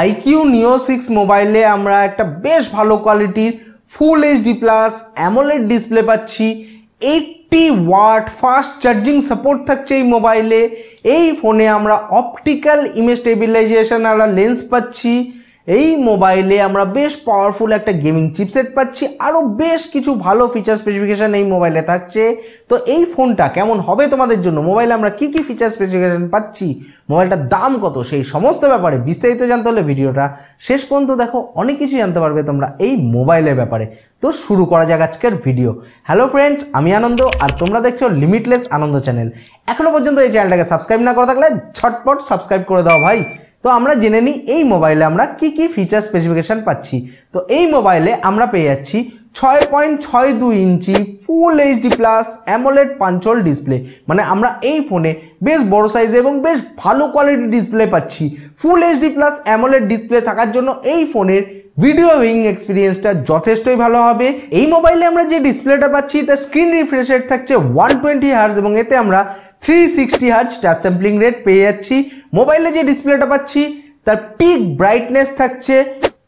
IQ নিও six মোবাইলে আমরা একটা বেশ ভালো কোয়ালিটির full HD plus AMOLED display পাচ্ছি eighty watt fast charging support থাকছে এই মোবাইলে এই ফোনে আমরা অপটিক্যাল ইমেজ স্টেবিলাইজেশন আলা লেন্স পাচ্ছি এই মোবাইলে আমরা বেশ পাওয়ারফুল একটা গেমিং চিপসেট পাচ্ছি আরও বেশ কিছু ভালো ফিচার স্পেসিফিকেশান এই মোবাইলে থাকছে তো এই ফোনটা কেমন হবে তোমাদের জন্য মোবাইলে আমরা কি কি ফিচার স্পেসিফিকেশান পাচ্ছি মোবাইলটার দাম কত সেই সমস্ত ব্যাপারে বিস্তারিত জানতে হলে ভিডিওটা শেষ পর্যন্ত দেখো অনেক কিছু জানতে পারবে তোমরা এই মোবাইলের ব্যাপারে তো শুরু করা যাক আজকের ভিডিও হ্যালো ফ্রেন্ডস আমি আনন্দ আর তোমরা দেখছো লিমিটলেস আনন্দ চ্যানেল এখনও পর্যন্ত এই চ্যানেলটাকে সাবস্ক্রাইব না করে থাকলে ছটপট সাবস্ক্রাইব করে দাও ভাই তো আমরা জেনে নিই এই মোবাইলে আমরা কি কি ফিচার স্পেসিফিকেশান পাচ্ছি তো এই মোবাইলে আমরা পেয়ে যাচ্ছি ছয় পয়েন্ট ছয় দুই ইঞ্চি full HD plus AMOLED punch hole display মানে আমরা এই ফোনে বেশ বড় সাইজে এবং বেশ ভালো কোয়ালিটির ডিসপ্লে পাচ্ছি full HD plus AMOLED display থাকার জন্য এই ফোনের ভিডিও উইং এক্সপিরিয়েন্সটা যথেষ্টই ভালো হবে এই মোবাইলে আমরা যে ডিসপ্লেটা পাচ্ছি তার স্ক্রিন রিফ্রেশ রেট থাকছে ওয়ান টোয়েন্টি হার্স এবং এতে আমরা three sixty hertz touch sampling rate পেয়ে যাচ্ছি মোবাইলে যে ডিসপ্লেটা পাচ্ছি তার পিক ব্রাইটনেস থাকছে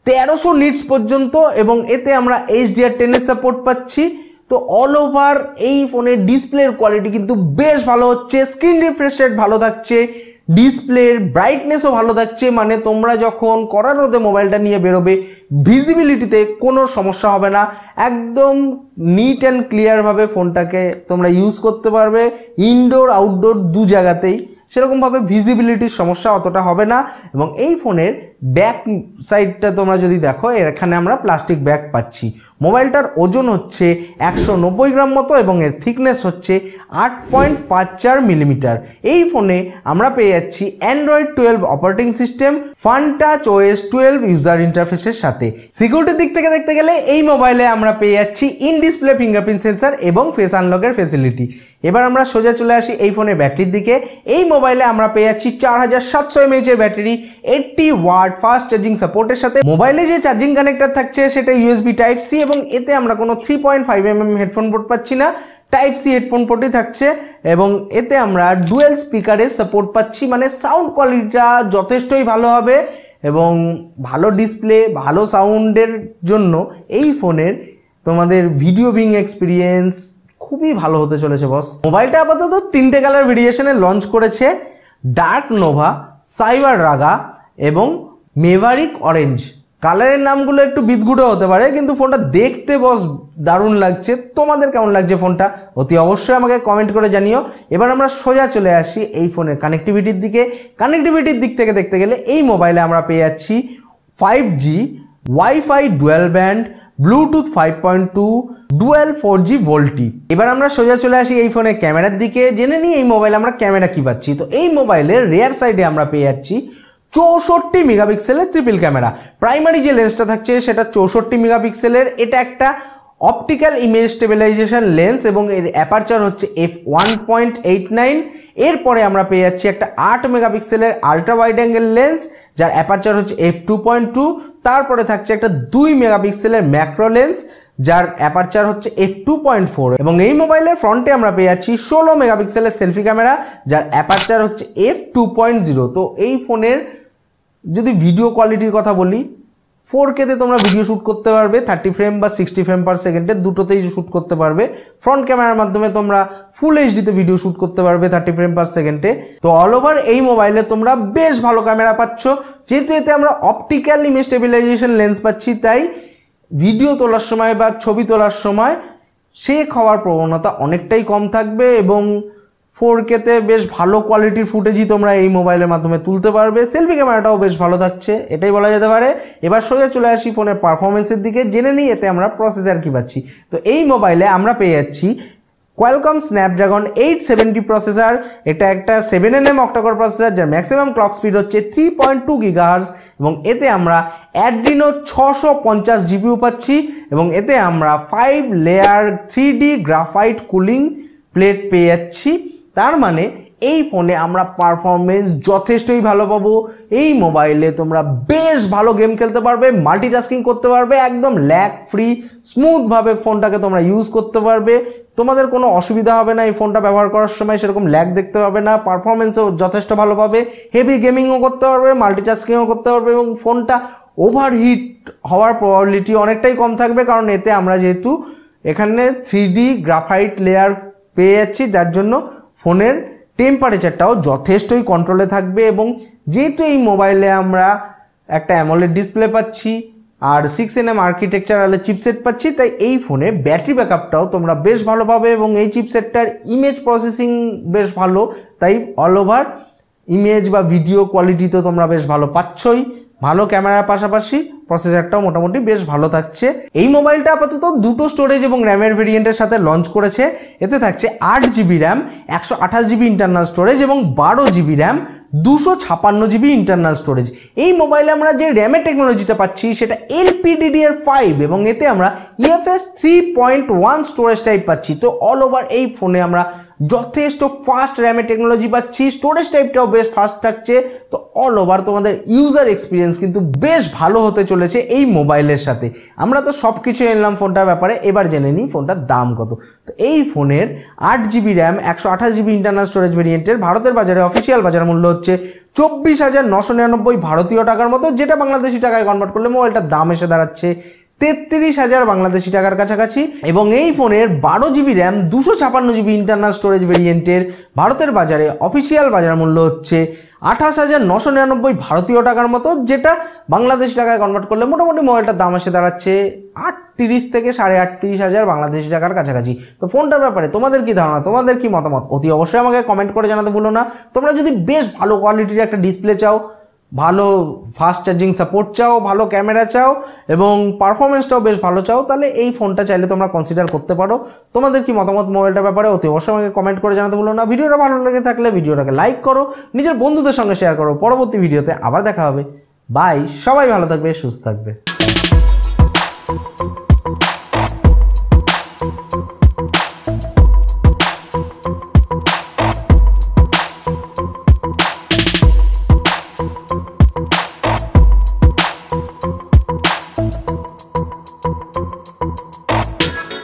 তেরোশো নিটস পর্যন্ত এবং এতে আমরা এইচডিআর টেনের সাপোর্ট পাচ্ছি তো অল ওভার এই ফোনের ডিসপ্লের কোয়ালিটি কিন্তু বেশ ভালো হচ্ছে স্ক্রিন রিফ্রেশ রেট ভালো থাকছে ডিসপ্লের ব্রাইটনেসও ভালো থাকছে মানে তোমরা যখন করার রোদে মোবাইলটা নিয়ে বেরোবে ভিজিবিলিটিতে কোনো সমস্যা হবে না একদম নিট অ্যান্ড ক্লিয়ারভাবে ফোনটাকে তোমরা ইউজ করতে পারবে ইনডোর আউটডোর দু জায়গাতেই সেরকমভাবে ভিজিবিলিটির সমস্যা অতটা হবে না এবং এই ফোনের ব্যাক সাইডটা তোমরা যদি দেখো এখানে আমরা প্লাস্টিক ব্যাগ পাচ্ছি মোবাইলটার ওজন হচ্ছে একশো গ্রাম মতো এবং এর থিকনেস হচ্ছে আট পয়েন্ট পাঁচ চার মিলিমিটার এই ফোনে আমরা পেয়ে যাচ্ছি Android twelve operating system fun touch twelve user ইন্টারফেসের সাথে সিকিউরিটির দিক থেকে দেখতে গেলে এই মোবাইলে আমরা পেয়ে যাচ্ছি ইন ডিসপ্লে ফিঙ্গারপ্রিন্ট সেন্সার এবং ফেস আনলকের ফেসিলিটি এবার আমরা সোজা চলে আসি এই ফোনের ব্যাটারির দিকে এই মোবাইলে আমরা পেয়ে যাচ্ছি চার হাজার সাতশো এমএইচের battery eighty watt fast charging সাপোর্টের সাথে মোবাইলে যে চার্জিং কানেক্টার থাকছে সেটা ইউএসবি টাইপ সি এবং এতে আমরা কোনো three point five MM headphone port পাচ্ছি না টাইপ সি হেডফোন পোর্টই থাকছে এবং এতে আমরা ডুয়েল স্পিকারের সাপোর্ট পাচ্ছি মানে সাউন্ড কোয়ালিটিটা যথেষ্টই ভালো হবে এবং ভালো ডিসপ্লে ভালো সাউন্ডের জন্য এই ফোনের তোমাদের ভিডিও ভিং এক্সপিরিয়েন্স খুবই ভালো হতে চলেছে বস মোবাইলটা আপাতত তিনটে কালার ভেরিয়েশনে লঞ্চ করেছে ডার্ক নোভা সাইবার রাগা এবং মেভারিক অরেঞ্জ কালারের নামগুলো একটু বিদগুটো হতে পারে কিন্তু ফোনটা দেখতে বস দারুণ লাগছে তোমাদের কেমন লাগছে ফোনটা অতি অবশ্যই আমাকে কমেন্ট করে জানিও এবার আমরা সোজা চলে আসি এই ফোনের কানেক্টিভিটির দিকে কানেক্টিভিটির দিক থেকে দেখতে গেলে এই মোবাইলে আমরা পেয়ে যাচ্ছি five G WiFi dual band Bluetooth five point two dual four G VoLTE এবার আমরা সোজা চলে আসি এই ফোনের ক্যামেরার দিকে জেনে নিই এই মোবাইল আমরা ক্যামেরা কী পাচ্ছি তো এই মোবাইলের রেয়ার সাইডে আমরা পেয়ে যাচ্ছি চৌষট্টি মেগাপিক্সেলের ট্রিপল ক্যামেরা প্রাইমারি যে লেন্সটা থাকছে সেটা চৌষট্টি মেগাপিক্সেলের এটা একটা অপটিক্যাল ইমেজ স্টেবিলাইজেশন লেন্স এবং এর অ্যাপারচার হচ্ছে F one point eight nine এরপরে আমরা পেয়ে যাচ্ছি একটা আট মেগাপিক্সেলের আলট্রা ওয়াইড অ্যাঙ্গেল লেন্স যার অ্যাপারচার হচ্ছে এফ টু পয়েন্ট টু তারপরে থাকছে একটা দুই মেগাপিক্সেলের ম্যাক্রো লেন্স যার অ্যাপারচার হচ্ছে এফ টু পয়েন্ট ফোর এবং এই মোবাইলের ফ্রন্টে আমরা পেয়ে যাচ্ছি ষোলো মেগাপিক্সেলের সেলফি ক্যামেরা যার অ্যাপারচার হচ্ছে এফ টু পয়েন্ট জিরো তো এই ফোনের যদি ভিডিও কোয়ালিটির কথা বলি ফোর কেতে তোমরা ভিডিও শ্যুট করতে পারবে থার্টি ফ্রেম বা সিক্সটি ফ্রেম পার সেকেন্ডে দুটোতেই শ্যুট করতে পারবে ফ্রন্ট ক্যামেরার মাধ্যমে তোমরা ফুল এইচডিতে ভিডিও শ্যুট করতে পারবে থার্টি ফ্রেম পার সেকেন্ডে তো অল ওভার এই মোবাইলে তোমরা বেশ ভালো ক্যামেরা পাচ্ছ যেহেতু এতে আমরা অপটিক্যাল ইমেজ স্টেবিলাইজেশন লেন্স পাচ্ছি তাই ভিডিও তোলার সময় বা ছবি তোলার সময় শেক হওয়ার প্রবণতা অনেকটাই কম থাকবে এবং ফোর কেতে বেশ ভালো কোয়ালিটির ফুটেজই তোমরা এই মোবাইলের মাধ্যমে তুলতে পারবে সেলফি ক্যামেরাটাও বেশ ভালো থাকছে এটাই বলা যেতে পারে এবার সোজা চলে আসি ফোনের পারফরমেন্সের দিকে জেনে নিই এতে আমরা প্রসেসার কী পাচ্ছি তো এই মোবাইলে আমরা পেয়ে যাচ্ছি Qualcomm Snapdragon eight seventy processor এটা একটা seven N M octa-core processor যার ম্যাক্সিমাম ক্লক স্পিড হচ্ছে থ্রি পয়েন্ট টু গিগাহার্স এবং এতে আমরা অ্যাড্রিনো ছশো পঞ্চাশ জিবিও পাচ্ছি এবং এতে আমরা five layer three D graphite cooling plate পেয়ে যাচ্ছি তার মানে এই ফোনে আমরা পারফরমেন্স যথেষ্টই ভালো পাবো এই মোবাইলে তোমরা বেশ ভালো গেম খেলতে পারবে মাল্টিটাস্কিং করতে পারবে একদম ল্যাগ ফ্রি স্মুথভাবে ফোনটাকে তোমরা ইউজ করতে পারবে তোমাদের কোনো অসুবিধা হবে না এই ফোনটা ব্যবহার করার সময় সেরকম ল্যাগ দেখতে পাবে না পারফরমেন্সও যথেষ্ট ভালো পাবে হেভি গেমিংও করতে পারবে মাল্টিটাস্কিংও করতে পারবে এবং ফোনটা ওভারহিট হওয়ার প্রবাবিলিটি অনেকটাই কম থাকবে কারণ এতে আমরা যেহেতু এখানে থ্রি গ্রাফাইট লেয়ার পেয়ে যাচ্ছি যার জন্য ফোনের টেম্পারেচারটাও যথেষ্টই কন্ট্রোলে থাকবে এবং যেহেতু এই মোবাইলে আমরা একটা অ্যামোলেড ডিসপ্লে পাচ্ছি আর সিক্স এন এম আর্কিটেকচার আলে চিপসেট পাচ্ছি তাই এই ফোনে ব্যাটারি ব্যাকআপটাও তোমরা বেশ ভালো পাবে এবং এই চিপসেটটার ইমেজ প্রসেসিং বেশ ভালো তাই অল ওভার ইমেজ বা ভিডিও কোয়ালিটি তো তোমরা বেশ ভালো পাচ্ছই ভালো ক্যামেরার পাশাপাশি প্রসেসরটাও মোটামুটি বেশ ভালো থাকছে এই মোবাইলটা আপাতত দুটো স্টোরেজ এবং র্যামের ভেরিয়েন্টের সাথে লঞ্চ করেছে এতে থাকছে আট জিবি র্যাম একশো আঠাশ জিবি ইন্টারনাল স্টোরেজ এবং বারো জিবি র্যাম দুশো ছাপান্ন জিবি ইন্টারনাল স্টোরেজ এই মোবাইলে আমরা যে র্যামের টেকনোলজিটা পাচ্ছি সেটা এলপিডিডিআর ফাইভ এবং এতে আমরা EFS three point one storage type পাচ্ছি তো অল ওভার এই ফোনে আমরা যথেষ্ট ফাস্ট র্যামের টেকনোলজি পাচ্ছি স্টোরেজ টাইপটাও বেশ ফাস্ট থাকছে তো অল ওভার তোমাদের ইউজার এক্সপিরিয়েন্স কিন্তু বেশ ভালো হতে চলেছে এই মোবাইলের সাথে আমরা তো সব কিছু এনলাম ফোনটার ব্যাপারে এবার জেনে নিই ফোনটার দাম কত তো এই ফোনের আট জিবি র্যাম একশো আঠাশ জিবি ইন্টারনাল স্টোরেজ ভেরিয়েন্টের ভারতের বাজারে অফিসিয়াল বাজার মূল্য হচ্ছে চব্বিশ হাজার নশো নিরানব্বই ভারতীয় টাকার মতো যেটা বাংলাদেশি টাকায় কনভার্ট করলে মোবাইলটার দাম এসে দাঁড়াচ্ছে তেত্রিশ হাজার বাংলাদেশি টাকার কাছাকাছি এবং এই ফোনের বারো জিবি র্যাম দুশো ছাপান্ন জিবি ইন্টারনাল স্টোরেজ ভেরিয়েন্টের ভারতের বাজারে অফিসিয়াল বাজার মূল্য হচ্ছে আঠাশ হাজার নশো নিরানব্বই ভারতীয় টাকার মতো যেটা বাংলাদেশি টাকায় কনভার্ট করলে মোটামুটি মোবাইলটার দাম এসে দাঁড়াচ্ছে আটত্রিশ থেকে সাড়ে আটত্রিশ হাজার বাংলাদেশি টাকার কাছাকাছি তো ফোনটার ব্যাপারে তোমাদের কি ধারণা তোমাদের কি মতামত অতি অবশ্যই আমাকে কমেন্ট করে জানাতে ভুলো না তোমরা যদি বেশ ভালো কোয়ালিটির একটা ডিসপ্লে চাও ভালো ফাস্ট চার্জিং সাপোর্ট চাও ভালো ক্যামেরা চাও এবং পারফরমেন্সটাও বেশ ভালো চাও তাহলে এই ফোনটা চাইলে তোমরা কনসিডার করতে পারো তোমাদের কি মতামত মোবাইলটার ব্যাপারে অতি অবশ্যই আমাকে কমেন্ট করে জানাতে বলো না ভিডিওটা ভালো লেগে থাকলে ভিডিওটাকে লাইক করো নিজের বন্ধুদের সঙ্গে শেয়ার করো পরবর্তী ভিডিওতে আবার দেখা হবে বাই সবাই ভালো থাকবে সুস্থ থাকবে